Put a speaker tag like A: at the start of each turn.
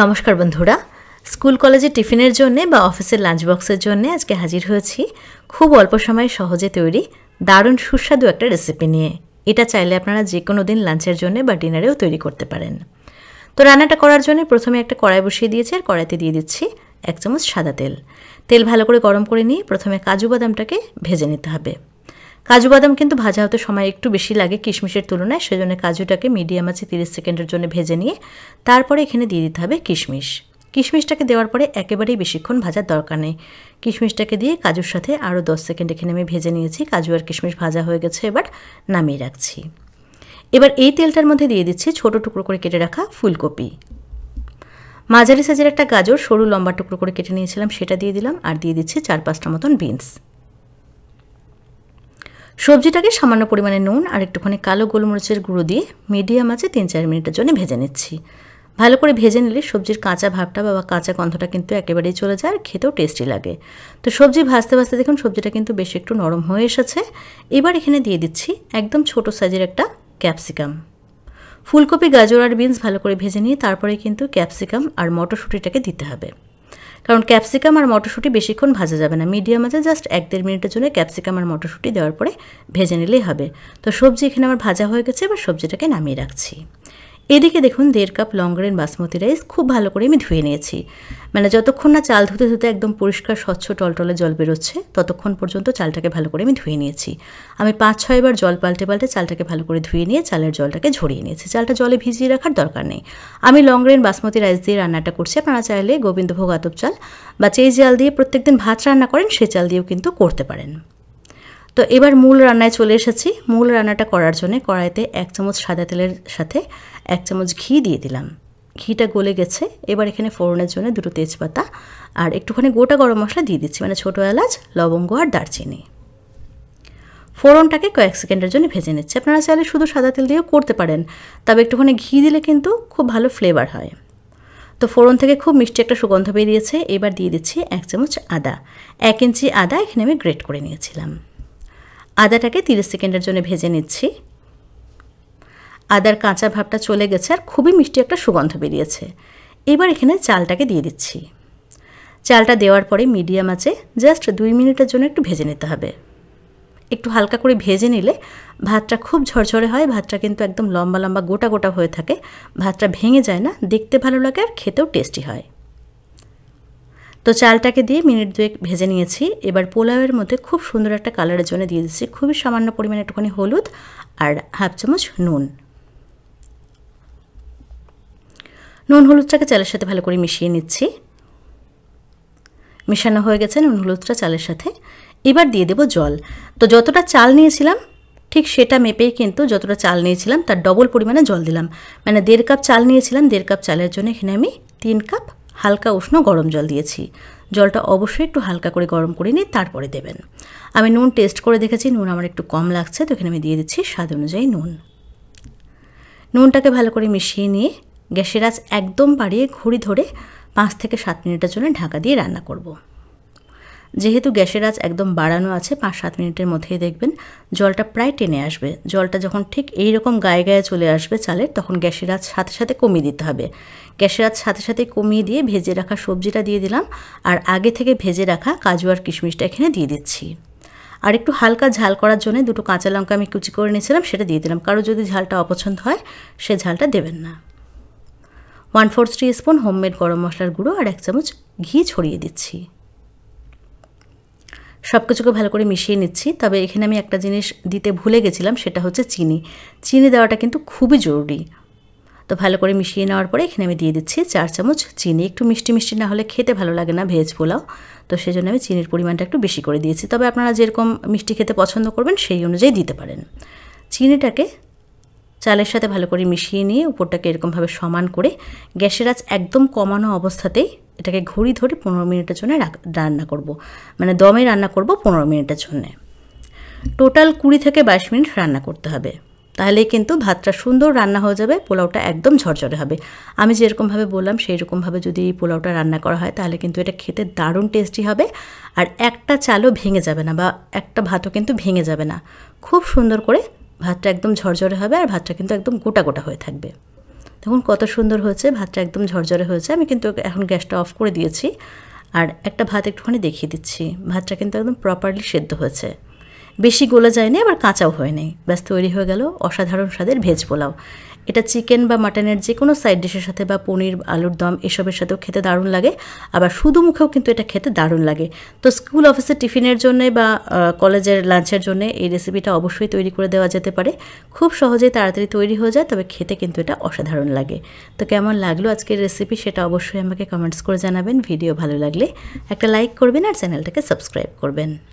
A: নমস্কার বন্ধুরা স্কুল কলেজে টিফিনের জন্য বা অফিসের লাঞ্চ বক্সের জন্য আজকে হাজির হয়েছি খুব অল্প সময়ে সহজে তৈরি দারুণ সুস্বাদু একটা রেসিপি নিয়ে এটা চাইলে আপনারা যে কোনো দিন লাঞ্চের জন্য বা ডিনারেও তৈরি করতে পারেন তো রান্নাটা করার জন্য প্রথমে একটা কড়াই বসিয়ে দিয়েছি আর কড়াইতে দিয়ে দিচ্ছি এক চামচ সাদা তেল তেল ভালো করে গরম করে নিয়ে প্রথমে কাজু বাদামটাকে ভেজে নিতে হবে কাজু বাদাম কিন্তু ভাজা হতে সময় একটু বেশি লাগে কিশমিশের তুলনায় সেজন্য কাজুটাকে মিডিয়াম আছে তিরিশ সেকেন্ডের জন্য ভেজে নিয়ে তারপরে এখানে দিয়ে দিতে হবে কিশমিশ কিশমিশটাকে দেওয়ার পরে একেবারেই বেশিক্ষণ ভাজার দরকার নেই কিশমিশটাকে দিয়ে কাজুর সাথে আরও দশ সেকেন্ড এখানে আমি ভেজে নিয়েছি কাজু আর কিশমিশ ভাজা হয়ে গেছে এবার নামিয়ে রাখছি এবার এই তেলটার মধ্যে দিয়ে দিচ্ছি ছোট টুকরো করে কেটে রাখা ফুলকপি মাঝারি সাইজের একটা গাজর সরু লম্বা টুকরো করে কেটে নিয়েছিলাম সেটা দিয়ে দিলাম আর দিয়ে দিচ্ছি চার পাঁচটা মতন বিনস সবজিটাকে সামান্য পরিমাণে নুন আর একটুখানি কালো গোলমরিচের গুঁড়ো দিয়ে মিডিয়াম আছে তিন চার মিনিটের জন্য ভেজে নিচ্ছি ভালো করে ভেজে নিলে সবজির কাঁচা ভাবটা বা কাঁচা গন্ধটা কিন্তু একেবারেই চলে যায় আর খেতেও টেস্টি লাগে তো সবজি ভাজতে ভাজতে দেখুন সবজিটা কিন্তু বেশি একটু নরম হয়ে এসেছে এবার এখানে দিয়ে দিচ্ছি একদম ছোট সাইজের একটা ক্যাপসিকাম ফুলকপি গাজর আর বিনস ভালো করে ভেজে নিয়ে তারপরে কিন্তু ক্যাপসিকাম আর মটরশুঁটিটাকে দিতে হবে কারণ ক্যাপসিকাম আর মটরশুঁটি বেশিক্ষণ ভাজা যাবে না মিডিয়াম আছে জাস্ট এক দেড় মিনিটের জন্য ক্যাপসিকাম আর মটরশুঁটি দেওয়ার পরে ভেজে নিলেই হবে তো সবজি এখানে আমার ভাজা হয়ে গেছে এবার সবজিটাকে নামিয়ে রাখছি এদিকে দেখুন দেড় cup long grain basmati rice খুব ভালো করে আমি ধুয়ে নিয়েছি মানে যতক্ষণ না চাল ধুতে ধুতে একদম পরিষ্কার স্বচ্ছ টলটলে জল বেরোচ্ছে ততক্ষণ পর্যন্ত চালটাকে ভালো করে আমি ধুয়ে নিয়েছি আমি পাঁচ ছয়বার জল পাল্টে পাল্টে চালটাকে ভালো করে ধুয়ে নিয়ে চালের জলটাকে ঝরিয়ে নিয়েছি চালটা জলে ভিজিয়ে রাখার দরকার নেই আমি লং গ্রেন বাসমতি রাইস দিয়ে রান্নাটা করছি আপনারা চাইলে গোবিন্দভোগ আতব চাল বা চেয়ে চাল দিয়ে প্রত্যেকদিন ভাত রান্না করেন সে চাল দিয়েও কিন্তু করতে পারেন তো এবার মূল রান্নায় চলে এসেছি মূল রান্নাটা করার জন্য কড়াইতে এক চামচ সাদা তেলের সাথে এক চামচ ঘি দিয়ে দিলাম ঘিটা গলে গেছে এবার এখানে ফোড়নের জন্য দুটো তেজপাতা আর একটুখানি গোটা গরম মশলা দিয়ে দিচ্ছি মানে ছোটো এলাচ লবঙ্গ আর দারচিনি ফোড়নটাকে কয়েক সেকেন্ডের জন্য ভেজে নিচ্ছি আপনারা চাইলে শুধু সাদা তেল দিয়েও করতে পারেন তবে একটুখানি ঘি দিলে কিন্তু খুব ভালো ফ্লেভার হয় তো ফোড়ন থেকে খুব মিষ্টি একটা সুগন্ধ বেরিয়েছে এবার দিয়ে দিচ্ছি এক চামচ আদা এক ইঞ্চি আদা এখানে আমি গ্রেট করে নিয়েছিলাম আদাটাকে তিরিশ সেকেন্ডের জন্য ভেজে নিচ্ছি আদার কাঁচা ভাবটা চলে গেছে আর খুবই মিষ্টি একটা সুগন্ধ বেরিয়েছে এবার এখানে চালটাকে দিয়ে দিচ্ছি চালটা দেওয়ার পরে মিডিয়াম আছে জাস্ট দুই মিনিটের জন্য একটু ভেজে নিতে হবে একটু হালকা করে ভেজে নিলে ভাতটা খুব ঝরঝরে হয় ভাতটা কিন্তু একদম লম্বা লম্বা গোটা গোটা হয়ে থাকে ভাতটা ভেঙে যায় না দেখতে ভালো লাগে আর খেতেও টেস্টি হয় তো চালটাকে দিয়ে মিনিট দুয়েক ভেজে নিয়েছি এবার পোলাওয়ের মধ্যে খুব সুন্দর একটা কালারের জন্য দিয়ে দিচ্ছি খুবই সামান্য পরিমাণে একটুখানি হলুদ আর হাফ চামচ নুন নুন হলুদটাকে চালের সাথে ভালো করে মিশিয়ে নিচ্ছি মেশানো হয়ে গেছে নুন হলুদটা চালের সাথে এবার দিয়ে দেব জল তো যতটা চাল নিয়েছিলাম ঠিক সেটা মেপেই কিন্তু যতটা চাল নিয়েছিলাম তার ডবল পরিমাণে জল দিলাম মানে দেড় কাপ চাল নিয়েছিলাম দেড় কাপ চালের জন্য এখানে আমি তিন কাপ হালকা উষ্ণ গরম জল দিয়েছি জলটা অবশ্যই একটু হালকা করে গরম করে নিয়ে তারপরে দেবেন আমি নুন টেস্ট করে দেখেছি নুন আমার একটু কম লাগছে তো এখানে আমি দিয়ে দিচ্ছি স্বাদ অনুযায়ী নুন নুনটাকে ভালো করে মিশিয়ে নিয়ে গ্যাসের আঁচ একদম বাড়িয়ে ঘুড়ি ধরে পাঁচ থেকে সাত মিনিটের জন্য ঢাকা দিয়ে রান্না করব যেহেতু গ্যাসের আঁচ একদম বাড়ানো আছে পাঁচ সাত মিনিটের মধ্যেই দেখবেন জলটা প্রায় টেনে আসবে জলটা যখন ঠিক এই রকম গায়ে গায়ে চলে আসবে চালের তখন গ্যাসের আঁচ সাথে সাথে কমিয়ে দিতে হবে গ্যাসের আঁচ সাথে সাথে কমিয়ে দিয়ে ভেজে রাখা সবজিটা দিয়ে দিলাম আর আগে থেকে ভেজে রাখা কাজু আর কিশমিশটা এখানে দিয়ে দিচ্ছি আর একটু হালকা ঝাল করার জন্য দুটো কাঁচা লঙ্কা আমি কুচি করে নিয়েছিলাম সেটা দিয়ে দিলাম কারো যদি ঝালটা অপছন্দ হয় সে ঝালটা দেবেন না one fourth teaspoon homemade গরম মশলার গুঁড়ো আর এক চামচ ঘি ছড়িয়ে দিচ্ছি সব কিছুকে ভালো করে মিশিয়ে নিচ্ছি তবে এখানে আমি একটা জিনিস দিতে ভুলে গেছিলাম সেটা হচ্ছে চিনি চিনি দেওয়াটা কিন্তু খুবই জরুরি তো ভালো করে মিশিয়ে নেওয়ার পরে এখানে আমি দিয়ে দিচ্ছি চার চামচ চিনি একটু মিষ্টি মিষ্টি না হলে খেতে ভালো লাগে না ভেজ পোলাও তো সেই জন্য আমি চিনির পরিমাণটা একটু বেশি করে দিয়েছি তবে আপনারা যেরকম মিষ্টি খেতে পছন্দ করবেন সেই অনুযায়ী দিতে পারেন চিনিটাকে চালের সাথে ভালো করে মিশিয়ে নিয়ে উপরটাকে এরকমভাবে সমান করে গ্যাসের আঁচ একদম কমানো অবস্থাতেই এটাকে ঘড়ি ধরে পনেরো মিনিটের জন্য রান্না করব। মানে দমে রান্না করব পনেরো মিনিটের জন্যে টোটাল কুড়ি থেকে বাইশ মিনিট রান্না করতে হবে তাহলেই কিন্তু ভাতটা সুন্দর রান্না হয়ে যাবে পোলাওটা একদম ঝরঝরে হবে আমি যেরকমভাবে বললাম সেই রকমভাবে যদি পোলাওটা রান্না করা হয় তাহলে কিন্তু এটা খেতে দারুণ টেস্টি হবে আর একটা চালও ভেঙে যাবে না বা একটা ভাতও কিন্তু ভেঙে যাবে না খুব সুন্দর করে ভাতটা একদম ঝরঝরে হবে আর ভাতটা কিন্তু একদম গোটা গোটা হয়ে থাকবে তখন কত সুন্দর হয়েছে ভাতটা একদম ঝরঝরে হয়েছে আমি কিন্তু এখন গ্যাসটা অফ করে দিয়েছি আর একটা ভাত একটুখানি দেখিয়ে দিচ্ছি ভাতটা কিন্তু একদম প্রপারলি সেদ্ধ হয়েছে বেশি গোলা যায়নি আবার কাঁচাও হয়নি ব্যাস তৈরি হয়ে গেল অসাধারণ স্বাদের ভেজ পোলাও এটা চিকেন বা মাটনের যে কোনো সাইড ডিশের সাথে বা পনির আলুর দম এসবের সাথেও খেতে দারুণ লাগে আবার শুধু মুখেও কিন্তু এটা খেতে দারুণ লাগে তো স্কুল অফিসের টিফিনের জন্যে বা কলেজের লাঞ্চের জন্য এই রেসিপিটা অবশ্যই তৈরি করে দেওয়া যেতে পারে খুব সহজেই তাড়াতাড়ি তৈরি হয়ে যায় তবে খেতে কিন্তু এটা অসাধারণ লাগে তো কেমন লাগলো আজকের রেসিপি সেটা অবশ্যই আমাকে কমেন্টস করে জানাবেন ভিডিও ভালো লাগলে একটা লাইক করবেন আর চ্যানেলটাকে সাবস্ক্রাইব করবেন